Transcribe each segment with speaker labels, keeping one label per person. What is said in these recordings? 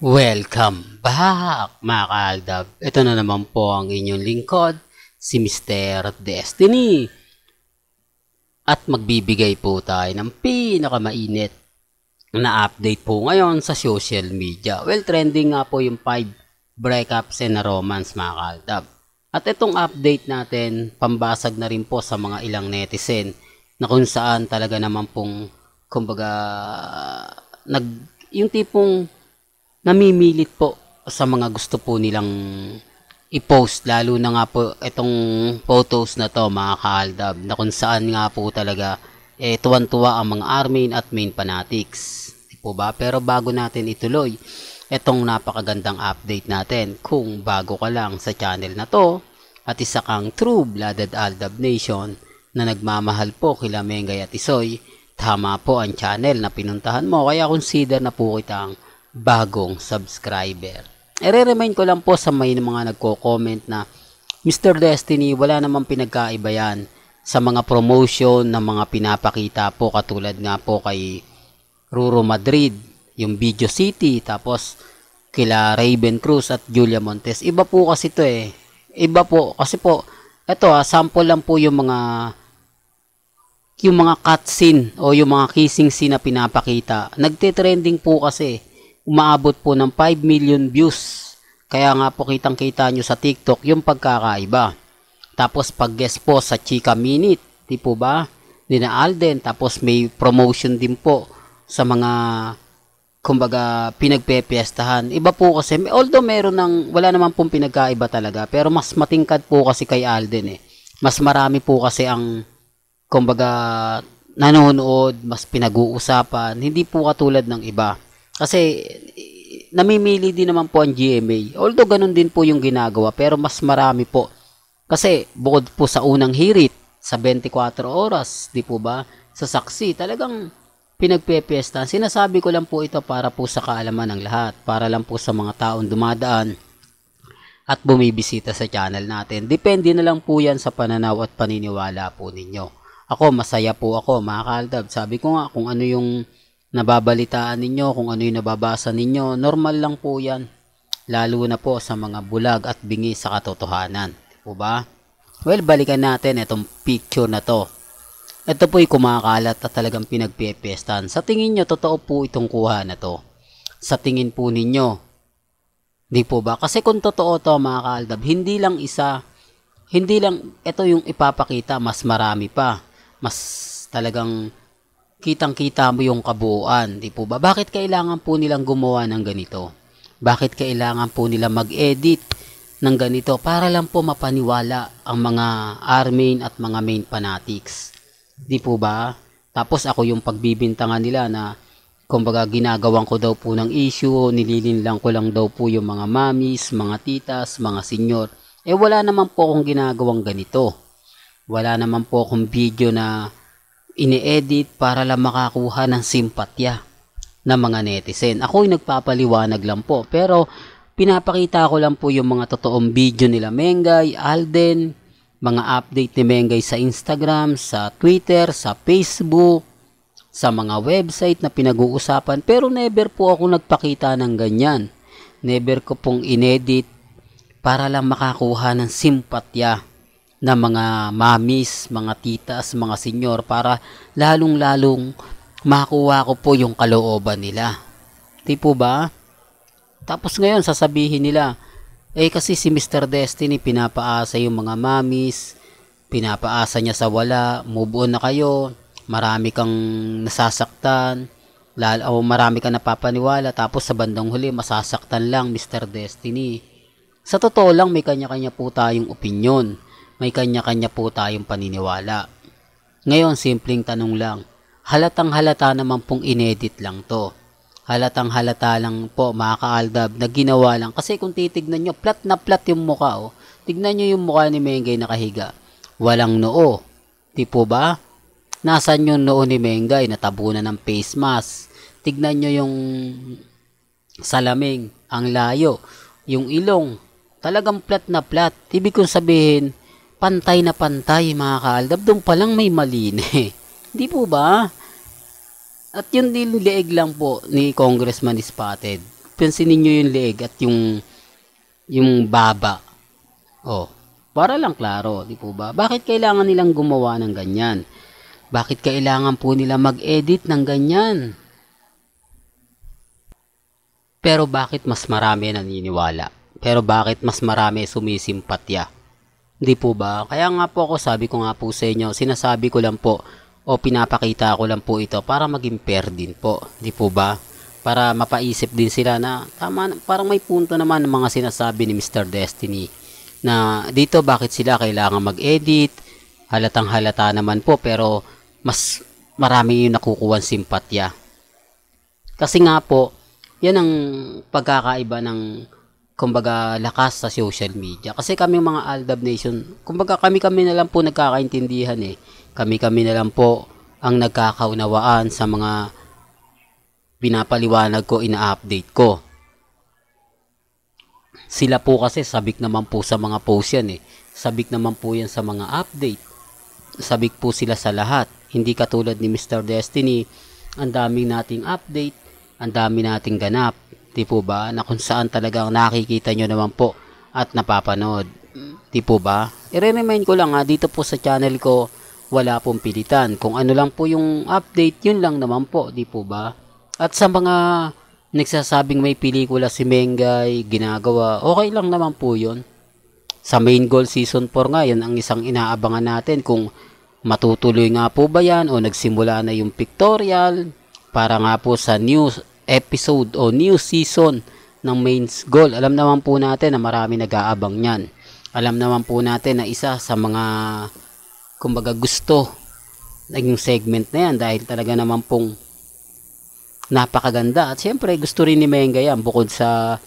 Speaker 1: Welcome back mga kaaldab. Ito na naman po ang inyong lingkod, si Mr. Destiny. At magbibigay po tayo ng pinakamainit na update po ngayon sa social media. Well, trending nga po yung 5 breakups and romance mga kaaldab. At itong update natin, pambasag na rin po sa mga ilang netizen na kung saan talaga naman pong kumbaga nag yung tipong namimilit po sa mga gusto po nilang i-post lalo na nga po itong photos na to mga kaaldab na kung saan nga po talaga eh, tuwan-tuwa ang mga army at main fanatics di po ba pero bago natin ituloy itong napakagandang update natin kung bago ka lang sa channel na to at isa kang true blooded aldab nation na nagmamahal po kila Mengay at Isoy tama po ang channel na pinuntahan mo kaya consider na po kitang bagong subscriber. I-remind ko lang po sa may mga nagko-comment na Mr. Destiny, wala namang pinagkaiba yan sa mga promotion na mga pinapakita po katulad nga po kay Ruro Madrid, yung Video City, tapos kila Raven Cruz at Julia Montes. Iba po kasi to eh. Iba po kasi po eto ha, ah, sample lang po yung mga yung mga cutscene o yung mga kissing scene na pinapakita. Nagte-trending po kasi umaabot po ng 5 million views. Kaya nga po kitang-kita nyo sa TikTok yung pagkakaiba. Tapos pag-guest po sa Chika Minute, di po ba? Ni na Alden, tapos may promotion din po sa mga kumbaga pinagpepiestahan. Iba po kasi, although meron ng, wala naman pong pinagkaiba talaga, pero mas matingkad po kasi kay Alden eh. Mas marami po kasi ang, kumbaga, nanonood, mas pinag-uusapan, hindi po katulad ng iba. Kasi eh, namimili din naman po ang GMA. Although ganun din po yung ginagawa pero mas marami po. Kasi bukod po sa unang hirit sa 24 oras, di po ba? Sa saksi, talagang pinagpepiesta. Sinasabi ko lang po ito para po sa kaalaman ng lahat, para lang po sa mga taong dumadaan at bumibisita sa channel natin. Depende na lang po yan sa pananaw at paniniwala po ninyo. Ako, masaya po ako, mga kaaldab. Sabi ko nga kung ano yung nababalitaan ninyo, kung ano yung nababasa ninyo, normal lang po yan. Lalo na po sa mga bulag at bingi sa katotohanan. O ba? Well, balikan natin itong picture na to. Ito po'y kumakalat at talagang pinagpipiestan. Sa tingin nyo, totoo po itong kuha na to. Sa tingin po ninyo, di po ba? Kasi kung totoo to mga kaaldab, hindi lang isa, hindi lang ito yung ipapakita, mas marami pa. Mas talagang kitang-kita mo yung kabuuan, di po ba? Bakit kailangan po nilang gumawa ng ganito? Bakit kailangan po nila mag-edit ng ganito para lang po mapaniwala ang mga armain at mga main fanatics? Di po ba? Tapos ako yung pagbibintangan nila na kumbaga ginagawan ko daw po ng issue, nililinlang ko lang daw po yung mga mamis, mga titas, mga senyor. Eh wala naman po akong ginagawang ganito. Wala naman po akong video na ini-edit para lang makakuha ng simpatya ng mga netizen. Ako ay nagpapaliwanag lang po pero pinapakita ko lang po yung mga totoong video nila Mengay, Alden, mga update ni Mengay sa Instagram, sa Twitter, sa Facebook, sa mga website na pinag-uusapan pero never po ako nagpakita ng ganyan. Never ko pong inedit para lang makakuha ng simpatya na mga mamis, mga titas, mga senior para lalong-lalong makuha ko po yung kalooban nila. Di po ba? Tapos ngayon sasabihin nila, eh kasi si Mr. Destiny pinapaasa yung mga mamis, pinapaasa niya sa wala, move on na kayo, marami kang nasasaktan, lalo, o marami kang napapaniwala, tapos sa bandang huli masasaktan lang Mr. Destiny. Sa totoo lang may kanya-kanya po tayong opinion may kanya-kanya po tayong paniniwala. Ngayon, simpleng tanong lang. Halatang halata naman pong inedit lang to. Halatang halata lang po mga ka-aldab na ginawa lang. Kasi kung titignan nyo, plat na plat yung mukha oh. Tignan nyo yung mukha ni Mengay nakahiga. Walang noo. Di po ba? Nasaan yung noo ni Mengay? Natabunan ng face mask. Tignan nyo yung salaming, ang layo, yung ilong, talagang plat na plat. Ibig kong sabihin, pantay na pantay mga kaaldab. Doon palang may maline. Di po ba? At yun din nilileeg lang po ni Congressman Spotted. Pansinin niyo yung leeg at yung yung baba. Oh, para lang klaro, di po ba? Bakit kailangan nilang gumawa ng ganyan? Bakit kailangan po nila mag-edit ng ganyan? Pero bakit mas marami naniniwala? Pero bakit mas marami sumisimpatya? Hindi po ba? Kaya nga po ako sabi ko nga po sa inyo, sinasabi ko lang po o pinapakita ko lang po ito para maging fair din po. Hindi po ba? Para mapaisip din sila na tama, parang may punto naman ng mga sinasabi ni Mr. Destiny na dito bakit sila kailangan mag-edit, halatang halata naman po pero mas marami yung nakukuha simpatya. Kasi nga po, yan ang pagkakaiba ng kumbaga lakas sa social media. Kasi kami mga Aldab Nation, kumbaga kami-kami na lang po nagkakaintindihan eh. Kami-kami na lang po ang nagkakaunawaan sa mga pinapaliwanag ko, ina-update ko. Sila po kasi sabik naman po sa mga post yan eh. Sabik naman po yan sa mga update. Sabik po sila sa lahat. Hindi katulad ni Mr. Destiny, ang daming nating update, ang dami nating ganap Di po ba? Na kung saan talagang nakikita nyo naman po at napapanood. Di po ba? I-remind ko lang ha, dito po sa channel ko, wala pong pilitan. Kung ano lang po yung update, yun lang naman po. Di po ba? At sa mga nagsasabing may pelikula si Mengay, ginagawa, okay lang naman po yun. Sa main goal season 4 nga, yan ang isang inaabangan natin kung matutuloy nga po ba yan o nagsimula na yung pictorial para nga po sa news episode o new season ng mains goal. Alam naman po natin na marami nag-aabang niyan. Alam naman po natin na isa sa mga kumbaga gusto ng segment na yan dahil talaga naman pong napakaganda. At syempre gusto rin ni Menga yan bukod sa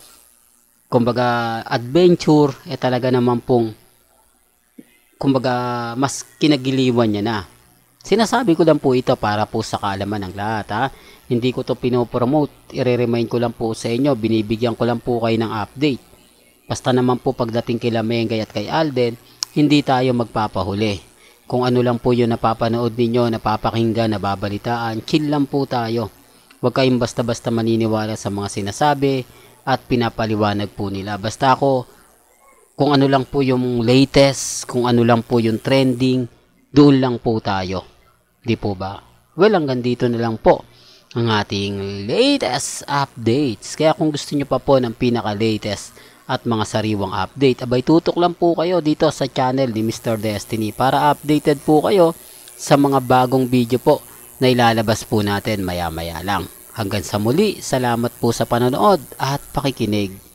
Speaker 1: kumbaga adventure eh talaga naman pong kumbaga mas kinagiliwan niya na. Sinasabi ko lang po ito para po sa kaalaman ng lahat ha. Hindi ko to pinopromote, ire-remind ko lang po sa inyo, binibigyan ko lang po kayo ng update. Basta naman po pagdating kay Lamengay at kay Alden, hindi tayo magpapahuli. Kung ano lang po yun napapanood ninyo, napapakinggan, nababalitaan, chill lang po tayo. Huwag kayong basta-basta maniniwala sa mga sinasabi at pinapaliwanag po nila. Basta ako, kung ano lang po yung latest, kung ano lang po yung trending, doon lang po tayo. Di po ba? Well, hanggang dito na lang po ang ating latest updates. Kaya kung gusto nyo pa po ng pinaka-latest at mga sariwang update, abay tutok lang po kayo dito sa channel ni Mr. Destiny para updated po kayo sa mga bagong video po na ilalabas po natin maya-maya lang. Hanggang sa muli, salamat po sa panonood at pakikinig.